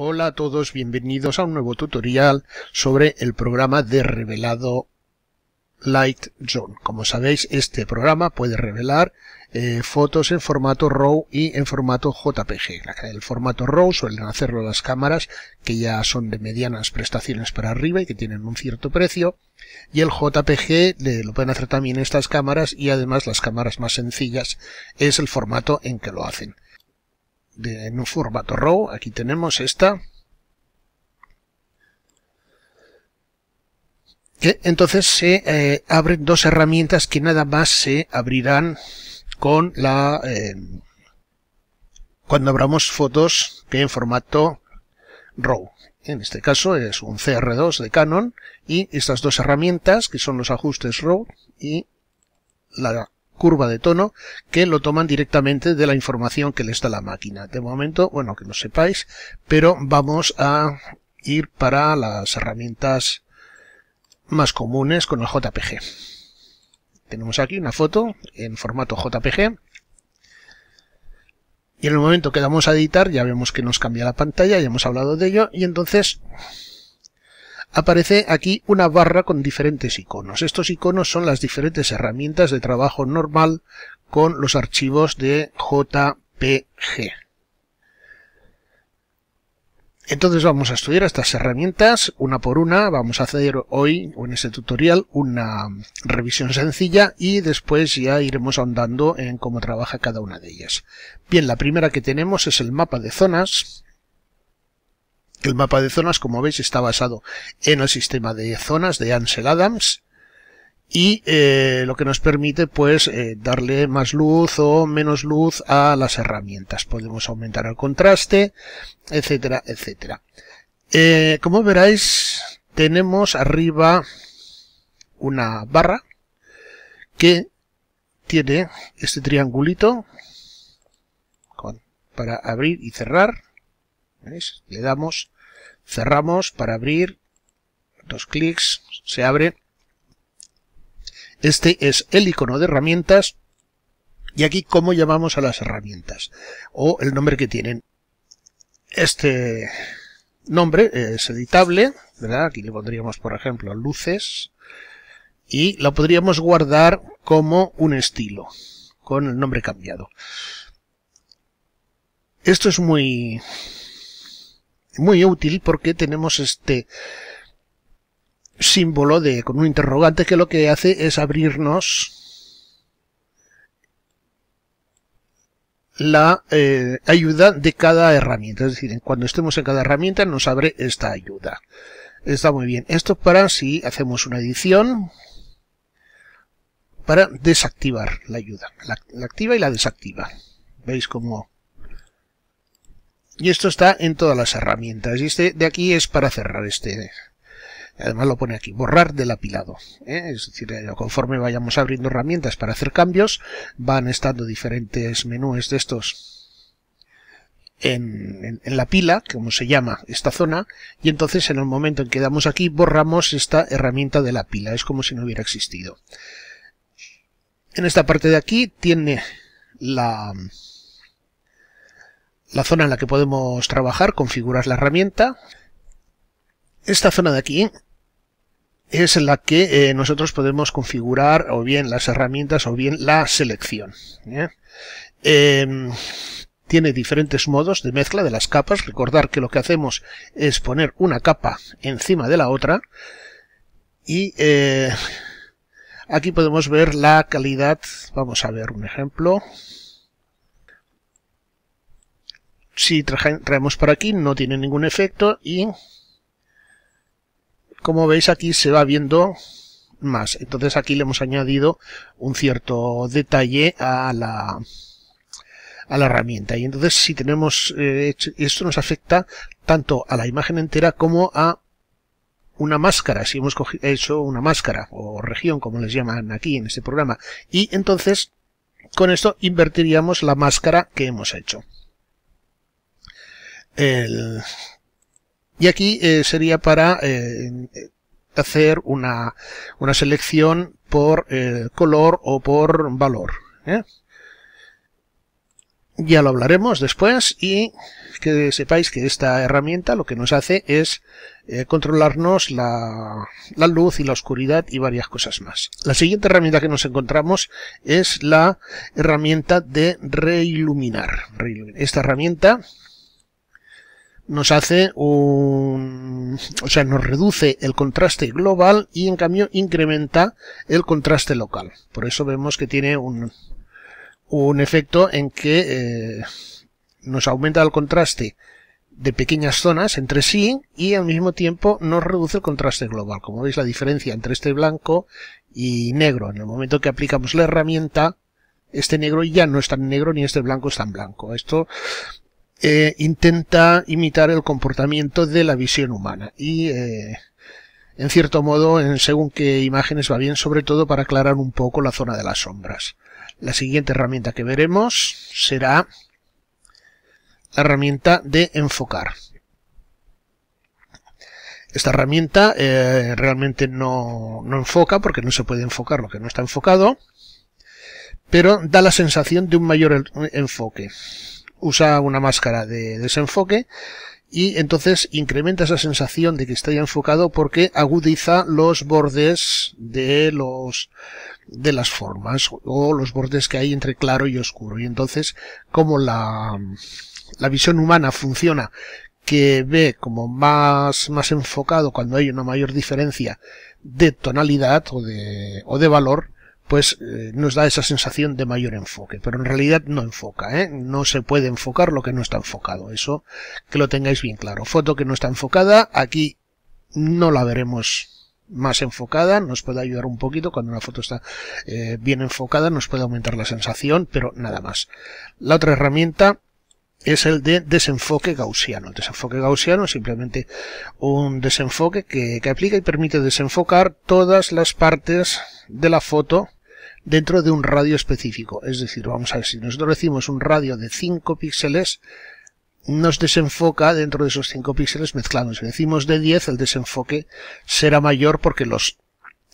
Hola a todos, bienvenidos a un nuevo tutorial sobre el programa de revelado Light Zone. Como sabéis, este programa puede revelar eh, fotos en formato RAW y en formato JPG. El formato RAW suelen hacerlo las cámaras que ya son de medianas prestaciones para arriba y que tienen un cierto precio. Y el JPG lo pueden hacer también estas cámaras y además las cámaras más sencillas es el formato en que lo hacen de, en un formato RAW. Aquí tenemos esta. entonces se eh, abren dos herramientas que nada más se abrirán con la... Eh, cuando abramos fotos que en formato RAW. En este caso es un CR2 de Canon y estas dos herramientas que son los ajustes RAW y la curva de tono que lo toman directamente de la información que les da la máquina. De momento, bueno, que lo sepáis, pero vamos a ir para las herramientas más comunes con el JPG. Tenemos aquí una foto en formato JPG. Y en el momento que damos a editar ya vemos que nos cambia la pantalla, ya hemos hablado de ello, y entonces aparece aquí una barra con diferentes iconos. Estos iconos son las diferentes herramientas de trabajo normal con los archivos de JPG. Entonces vamos a estudiar estas herramientas una por una, vamos a hacer hoy en este tutorial una revisión sencilla y después ya iremos ahondando en cómo trabaja cada una de ellas. Bien, la primera que tenemos es el mapa de zonas, el mapa de zonas, como veis, está basado en el sistema de zonas de Ansel Adams y eh, lo que nos permite pues eh, darle más luz o menos luz a las herramientas. Podemos aumentar el contraste, etcétera, etcétera. Eh, como veráis, tenemos arriba una barra que tiene este triangulito para abrir y cerrar le damos, cerramos para abrir, dos clics, se abre. Este es el icono de herramientas y aquí cómo llamamos a las herramientas o el nombre que tienen. Este nombre es editable, Aquí le pondríamos, por ejemplo, luces y lo podríamos guardar como un estilo con el nombre cambiado. Esto es muy muy útil porque tenemos este símbolo de con un interrogante que lo que hace es abrirnos la eh, ayuda de cada herramienta. Es decir, cuando estemos en cada herramienta nos abre esta ayuda. Está muy bien. Esto para si hacemos una edición para desactivar la ayuda. La, la activa y la desactiva. ¿Veis cómo y esto está en todas las herramientas. Y este de aquí es para cerrar este. Además lo pone aquí, borrar del apilado. ¿eh? Es decir, eh, conforme vayamos abriendo herramientas para hacer cambios, van estando diferentes menús de estos en, la pila, como se llama esta zona, y entonces en el momento en que damos aquí borramos esta herramienta de la pila, es como si no hubiera existido. En esta parte de aquí tiene la, la zona en la que podemos trabajar, configurar la herramienta. Esta zona de aquí es en la que eh, nosotros podemos configurar o bien las herramientas o bien la selección. ¿eh? Em, tiene diferentes modos de mezcla de las capas. Recordar que lo que hacemos es poner una capa encima de la otra. Y eh, aquí podemos ver la calidad. Vamos a ver un ejemplo si traemos por aquí no tiene ningún efecto y como veis aquí se va viendo más. Entonces aquí le hemos añadido un cierto detalle a la, a la herramienta. Y entonces si tenemos eh, esto nos afecta tanto a la imagen entera como a una máscara, si hemos hecho una máscara o región, como les llaman aquí en este programa. Y entonces con esto invertiríamos la máscara que hemos hecho y aquí eh, sería para eh, hacer una, selección por eh, color o por valor. Ya lo hablaremos después y que sepáis que esta herramienta lo que nos hace es controlarnos la, la luz y la oscuridad y varias cosas más. La siguiente herramienta que nos encontramos es la herramienta de reiluminar. Esta herramienta nos hace un, o sea, nos reduce el contraste global y en cambio incrementa el contraste local. Por eso vemos que tiene un, un efecto en que eh, nos aumenta el contraste de pequeñas zonas entre sí y al mismo tiempo nos reduce el contraste global. Como veis la diferencia entre este blanco y negro. En el momento que aplicamos la herramienta, este negro ya no es tan negro ni este blanco es tan blanco. Esto eh, intenta imitar el comportamiento de la visión humana y eh, en cierto modo según qué imágenes va bien sobre todo para aclarar un poco la zona de las sombras. La siguiente herramienta que veremos será la herramienta de enfocar. Esta herramienta eh, realmente no, no enfoca porque no se puede enfocar lo que no está enfocado, pero da la sensación de un mayor enfoque usa una máscara de desenfoque y entonces incrementa esa sensación de que está enfocado porque agudiza los bordes de los de las formas o los bordes que hay entre claro y oscuro y entonces como la la visión humana funciona que ve como más, más enfocado cuando hay una mayor diferencia de tonalidad o de, o de valor, pues eh, nos da esa sensación de mayor enfoque, pero en realidad no enfoca, ¿eh? no se puede enfocar lo que no está enfocado, eso que lo tengáis bien claro. Foto que no está enfocada, aquí no la veremos más enfocada, nos puede ayudar un poquito cuando una foto está eh, bien enfocada, nos puede aumentar la sensación, pero nada más. La otra herramienta es el de desenfoque gaussiano. El desenfoque gaussiano es simplemente un desenfoque que, que aplica y permite desenfocar todas las partes de la foto dentro de un radio específico. Es decir, vamos a ver, si nosotros decimos un radio de 5 píxeles, nos desenfoca dentro de esos 5 píxeles mezclados. Si decimos de 10, el desenfoque será mayor porque los,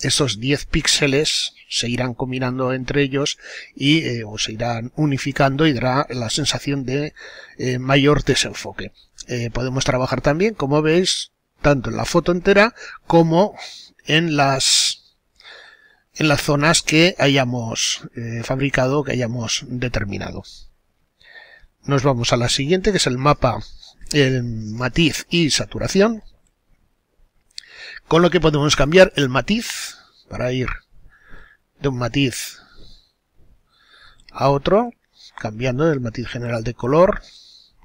esos 10 píxeles se irán combinando entre ellos y eh, o se irán unificando y dará la sensación de eh, mayor desenfoque. Eh, podemos trabajar también, como veis, tanto en la foto entera como en las en las zonas que hayamos eh, fabricado, que hayamos determinado. Nos vamos a la siguiente, que es el mapa, el matiz y saturación, con lo que podemos cambiar el matiz para ir de un matiz a otro, cambiando el matiz general de color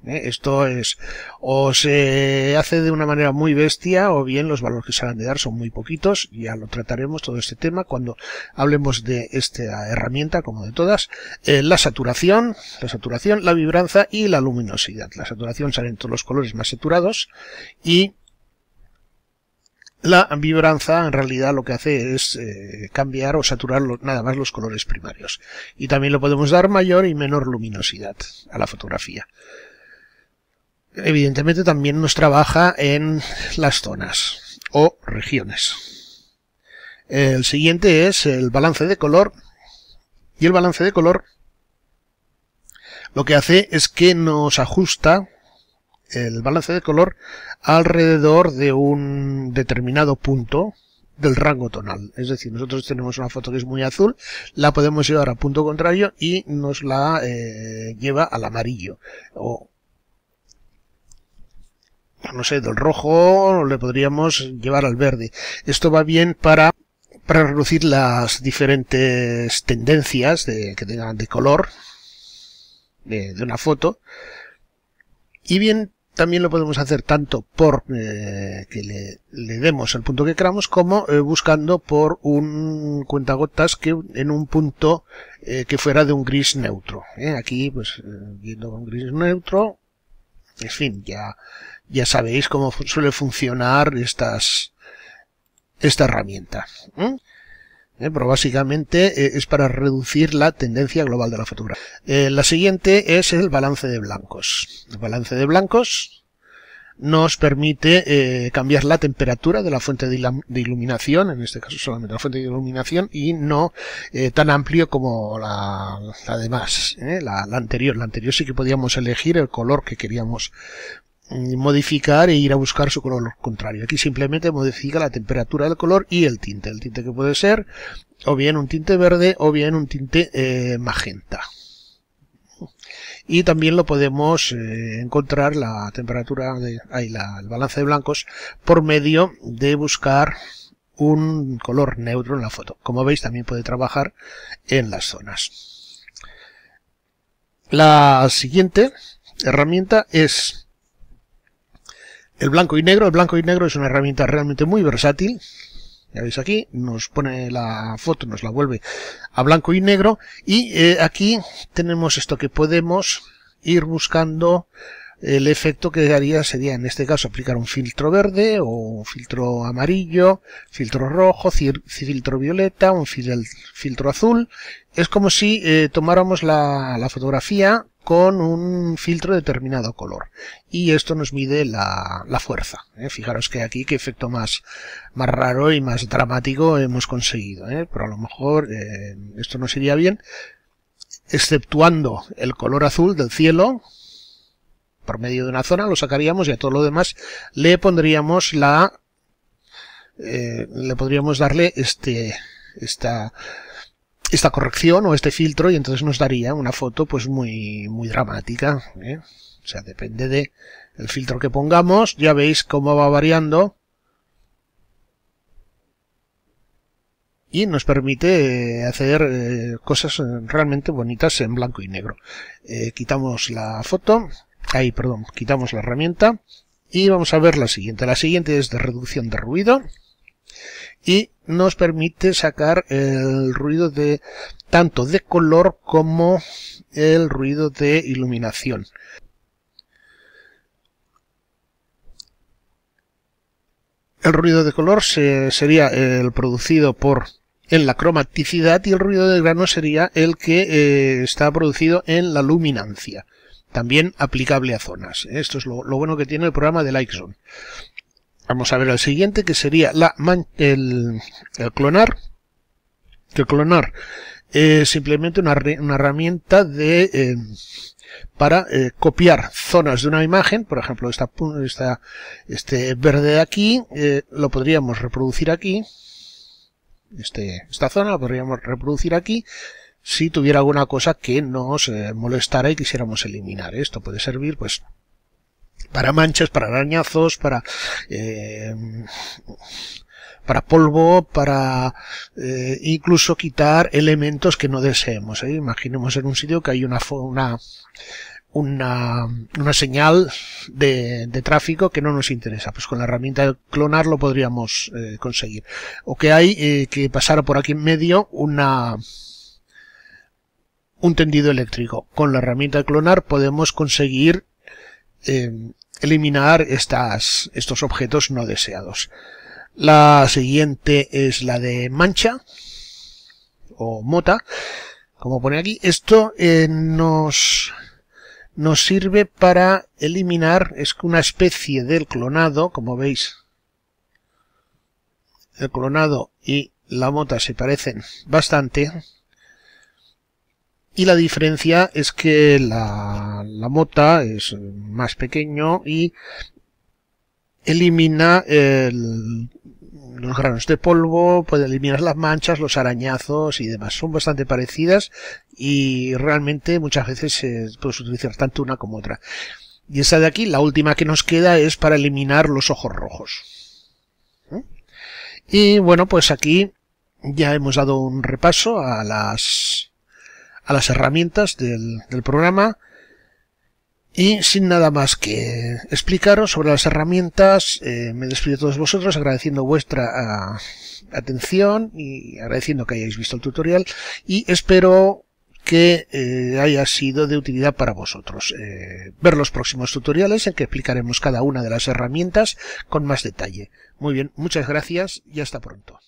¿eh? Esto es, o se hace de una manera muy bestia, o bien los valores que se van de dar son muy poquitos, ya lo trataremos todo este tema cuando hablemos de esta herramienta, como de todas, eh, la saturación, la saturación, la vibranza y la luminosidad. La saturación salen todos los colores más saturados y la vibranza en realidad lo que hace es eh, cambiar o saturar nada más los colores primarios. Y también le podemos dar mayor y menor luminosidad a la fotografía evidentemente también nos trabaja en las zonas o regiones. El siguiente es el balance de color. Y el balance de color lo que hace es que nos ajusta el balance de color alrededor de un determinado punto del rango tonal. Es decir, nosotros tenemos una foto que es muy azul, la podemos llevar a punto contrario y nos la eh, lleva al amarillo o Ah, no sé, del rojo le podríamos llevar al verde. Esto va bien para reducir las diferentes tendencias de, que tengan de color de, una foto. Y bien, también lo podemos hacer tanto por eh, que le, demos el punto que queramos, como eh, buscando por un cuentagotas que en un punto eh, que fuera de un gris neutro. Aquí, pues, viendo un gris neutro, en fin, ya ya sabéis cómo suele funcionar estas, esta herramienta. Eh, pero básicamente eh, es para reducir la tendencia global de la fotografía. Eh, la siguiente es el balance de blancos. El balance de blancos nos permite cambiar la temperatura de la fuente de, iluminación, en este caso solamente la fuente de iluminación, y no tan amplio como la, demás, la, la, anterior. La anterior sí que podíamos elegir el color que queríamos modificar e ir a buscar su color contrario. Aquí simplemente modifica la temperatura del color y el tinte. El tinte que puede ser o bien un tinte verde o bien un tinte eh, magenta. Y también lo podemos eh, encontrar la temperatura, de, ahí el balance de blancos, por medio de buscar un color neutro en la foto. Como veis también puede trabajar en las zonas. La siguiente herramienta es el blanco y negro, el blanco y negro es una herramienta realmente muy versátil. Ya veis aquí, nos pone la foto, nos la vuelve a blanco y negro. Y eh, aquí tenemos esto que podemos ir buscando el efecto que daría sería en este caso aplicar un filtro verde o un filtro amarillo, filtro rojo, filtro violeta, un filtro azul. Es como si eh, tomáramos la, fotografía con un filtro de determinado color. Y esto nos mide la, la fuerza. ¿eh? Fijaros que aquí qué efecto más, más raro y más dramático hemos conseguido. ¿eh? Pero a lo mejor eh, esto no sería bien, exceptuando el color azul del cielo, por medio de una zona lo sacaríamos y a todo lo demás le pondríamos la... le podríamos darle este... esta esta corrección o este filtro y entonces nos daría una foto pues muy, muy dramática. ¿eh? O sea, depende de el filtro que pongamos, ya veis cómo va variando. y nos permite eh, hacer eh, cosas realmente bonitas en blanco y negro. quitamos la foto, ahí, perdón, quitamos la herramienta y vamos a ver la siguiente. La siguiente es de reducción de ruido y nos permite sacar el ruido de tanto de color como el ruido de iluminación. El ruido de color sería el producido por en la cromaticidad y el ruido de grano sería el que eh, está producido en la luminancia, también aplicable a zonas. Esto es lo, bueno que tiene el programa de Lightzone. Vamos a ver el siguiente, que sería la el, clonar. El clonar es simplemente una, herramienta de... Eh, para eh, copiar zonas de una imagen, por ejemplo, esta, este verde de aquí, eh, lo podríamos reproducir aquí, este, esta zona la podríamos reproducir aquí, si tuviera alguna cosa que nos molestara y quisiéramos eliminar. Esto puede servir, pues, para manchas, para arañazos, para... Eh, para polvo, para eh, incluso quitar elementos que no deseemos. ¿eh? Imaginemos en un sitio que hay una, una, una, señal de, de, tráfico que no nos interesa. Pues con la herramienta de clonar lo podríamos conseguir. O que hay que pasar por aquí en medio una un tendido eléctrico. Con la herramienta de clonar podemos conseguir eliminar estas, estos objetos no deseados. La siguiente es la de mancha o mota, como pone aquí. Esto eh, nos, nos sirve para eliminar, es una especie del clonado, como veis. El clonado y la mota se parecen bastante y la diferencia es que la, mota es más pequeño y elimina los granos de polvo, puede eliminar las manchas, los arañazos y demás. Son bastante parecidas y realmente muchas veces se puede utilizar tanto una como otra. Y esa de aquí, la última que nos queda es para eliminar los ojos rojos. ¿Eh? Y bueno, pues aquí ya hemos dado un repaso a las a las herramientas del, programa y sin nada más que explicaros sobre las herramientas, eh, me despido de todos vosotros agradeciendo vuestra ah, atención y agradeciendo que hayáis visto el tutorial y espero que eh, haya sido de utilidad para vosotros. Eh, ver los próximos tutoriales en que explicaremos cada una de las herramientas con más detalle. Muy bien, muchas gracias y hasta pronto.